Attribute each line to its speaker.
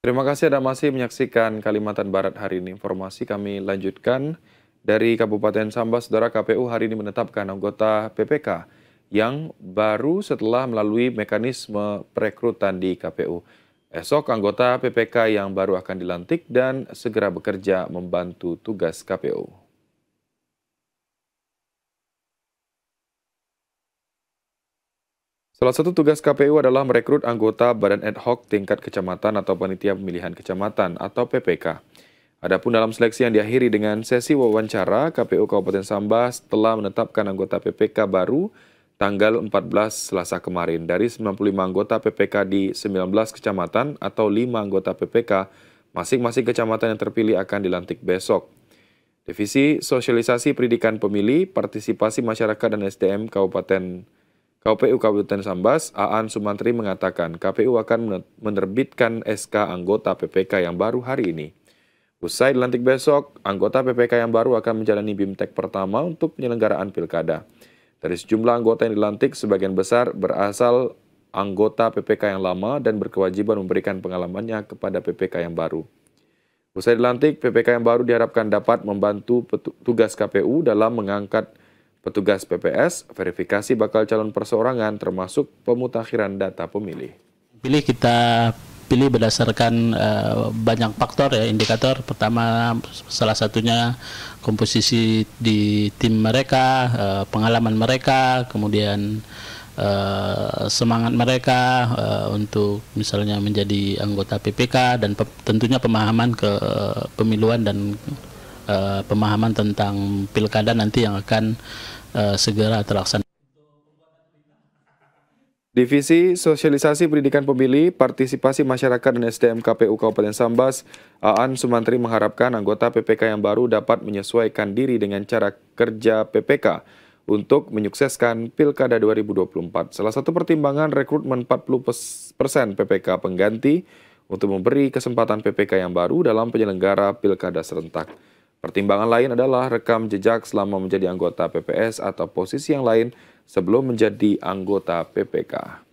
Speaker 1: Terima kasih Anda masih menyaksikan Kalimantan Barat hari ini. Informasi kami lanjutkan dari Kabupaten Sambas, Saudara KPU hari ini menetapkan anggota PPK yang baru setelah melalui mekanisme perekrutan di KPU. Esok anggota PPK yang baru akan dilantik dan segera bekerja membantu tugas KPU. Salah satu tugas KPU adalah merekrut anggota badan ad hoc tingkat kecamatan atau panitia pemilihan kecamatan atau PPK. Adapun dalam seleksi yang diakhiri dengan sesi wawancara, KPU Kabupaten Sambas telah menetapkan anggota PPK baru tanggal 14 Selasa kemarin. Dari 95 anggota PPK di 19 kecamatan atau 5 anggota PPK, masing-masing kecamatan yang terpilih akan dilantik besok. Divisi Sosialisasi Pendidikan Pemilih, Partisipasi Masyarakat dan SDM Kabupaten KPU Kabupaten Sambas, Aan Sumantri mengatakan KPU akan menerbitkan SK anggota PPK yang baru hari ini. Usai dilantik besok, anggota PPK yang baru akan menjalani BIMTEK pertama untuk penyelenggaraan pilkada. Dari sejumlah anggota yang dilantik, sebagian besar berasal anggota PPK yang lama dan berkewajiban memberikan pengalamannya kepada PPK yang baru. Usai dilantik, PPK yang baru diharapkan dapat membantu tugas KPU dalam mengangkat Petugas PPS verifikasi bakal calon perseorangan termasuk pemutakhiran data pemilih. Pilih
Speaker 2: kita pilih berdasarkan uh, banyak faktor ya indikator. Pertama salah satunya komposisi di tim mereka, uh, pengalaman mereka, kemudian Uh, semangat mereka uh, untuk misalnya menjadi anggota PPK dan pe tentunya pemahaman ke uh, pemiluan dan Eh, pemahaman tentang pilkada nanti yang akan uh, segera terlaksana.
Speaker 1: Divisi Sosialisasi Pendidikan Pemilih, Partisipasi Masyarakat dan SDM KPU Kabupaten Sambas, Aan Sumantri mengharapkan anggota PPK yang baru dapat menyesuaikan diri dengan cara kerja PPK untuk menyukseskan Pilkada 2024. Salah satu pertimbangan rekrutmen 40% PPK pengganti untuk memberi kesempatan PPK yang baru dalam penyelenggara Pilkada serentak. Pertimbangan lain adalah rekam jejak selama menjadi anggota PPS atau posisi yang lain sebelum menjadi anggota PPK.